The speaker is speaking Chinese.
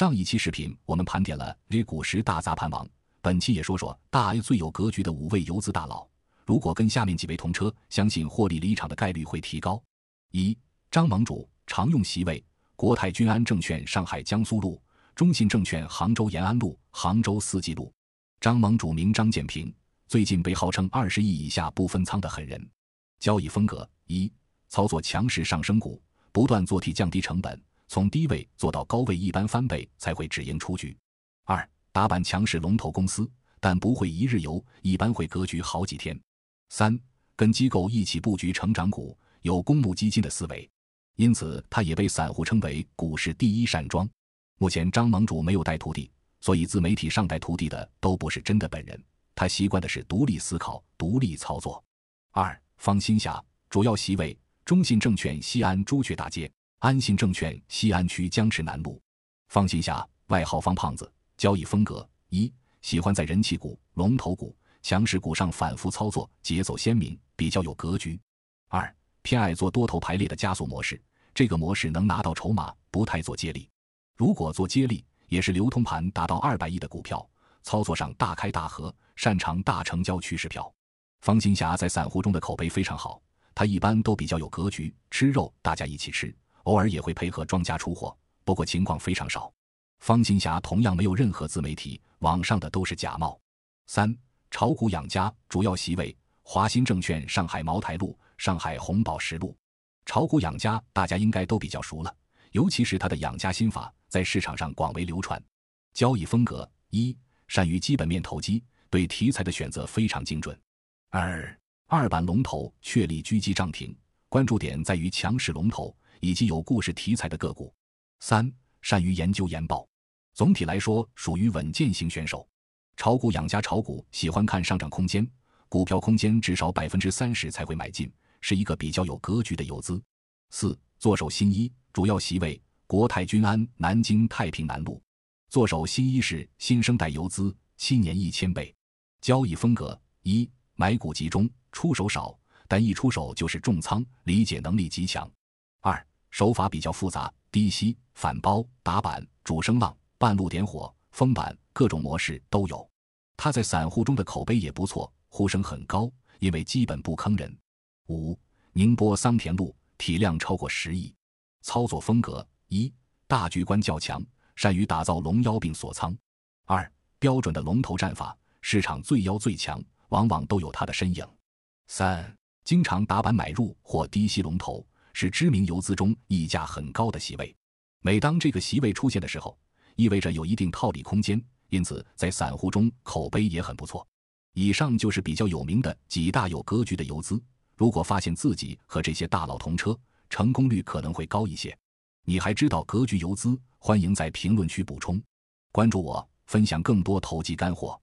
上一期视频我们盘点了 A 股十大砸盘王，本期也说说大 A 最有格局的五位游资大佬。如果跟下面几位同车，相信获利离场的概率会提高。一、张盟主常用席位：国泰君安证券上海江苏路、中信证券杭州延安路、杭州四季路。张盟主名张建平，最近被号称二十亿以下不分仓的狠人。交易风格：一、操作强势上升股，不断做 T 降低成本。从低位做到高位，一般翻倍才会止盈出局。二打板强势龙头公司，但不会一日游，一般会格局好几天。三跟机构一起布局成长股，有公募基金的思维，因此他也被散户称为股市第一善庄。目前张盟主没有带徒弟，所以自媒体上带徒弟的都不是真的本人。他习惯的是独立思考、独立操作。二方新霞主要席位中信证券西安朱雀大街。安信证券西安区江池南路，方新霞，外号方胖子，交易风格一，喜欢在人气股、龙头股、强势股上反复操作，节奏鲜明，比较有格局；二，偏爱做多头排列的加速模式，这个模式能拿到筹码，不太做接力。如果做接力，也是流通盘达到二百亿的股票，操作上大开大合，擅长大成交趋势票。方新霞在散户中的口碑非常好，他一般都比较有格局，吃肉大家一起吃。偶尔也会配合庄家出货，不过情况非常少。方金霞同样没有任何自媒体，网上的都是假冒。三炒股养家主要席位：华鑫证券上海茅台路、上海红宝石路。炒股养家大家应该都比较熟了，尤其是他的养家心法在市场上广为流传。交易风格：一、善于基本面投机，对题材的选择非常精准；二、二板龙头确立狙击涨停，关注点在于强势龙头。以及有故事题材的个股。三、善于研究研报，总体来说属于稳健型选手。炒股养家炒股，喜欢看上涨空间，股票空间至少百分之三十才会买进，是一个比较有格局的游资。四、坐手新一主要席位：国泰君安、南京太平南路。坐手新一是新生代游资，七年一千倍。交易风格：一、买股集中，出手少，但一出手就是重仓，理解能力极强。二、手法比较复杂，低吸、反包、打板、主升浪、半路点火、封板，各种模式都有。他在散户中的口碑也不错，呼声很高，因为基本不坑人。五、宁波桑田路，体量超过十亿，操作风格一大局观较强，善于打造龙腰并锁仓；二、标准的龙头战法，市场最妖最强，往往都有他的身影；三、经常打板买入或低吸龙头。是知名游资中溢价很高的席位，每当这个席位出现的时候，意味着有一定套利空间，因此在散户中口碑也很不错。以上就是比较有名的几大有格局的游资，如果发现自己和这些大佬同车，成功率可能会高一些。你还知道格局游资？欢迎在评论区补充。关注我，分享更多投机干货。